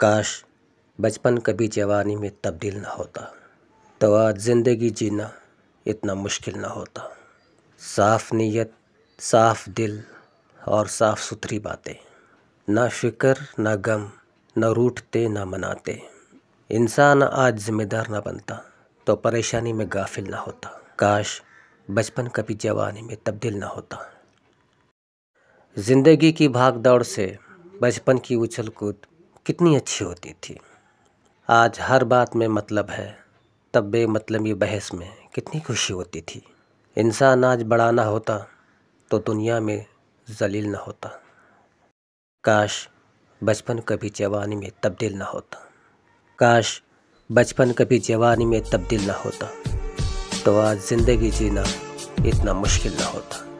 काश बचपन कभी जवानी में तब्दील ना होता तो आज ज़िंदगी जीना इतना मुश्किल ना होता साफ नीयत साफ दिल और साफ सुथरी बातें ना फिक्र ना गम ना रूठते ना मनाते इंसान आज ज़िम्मेदार ना बनता तो परेशानी में गाफिल ना होता काश बचपन कभी जवानी में तब्दील ना होता ज़िंदगी की भाग दौड़ से बचपन की उछल कूद कितनी अच्छी होती थी आज हर बात में मतलब है तब ये बहस में कितनी खुशी होती थी इंसान आज बड़ा ना होता तो दुनिया में जलील ना होता काश बचपन कभी जवानी में तब्दील ना होता काश बचपन कभी जवानी में तब्दील ना होता तो आज ज़िंदगी जीना इतना मुश्किल ना होता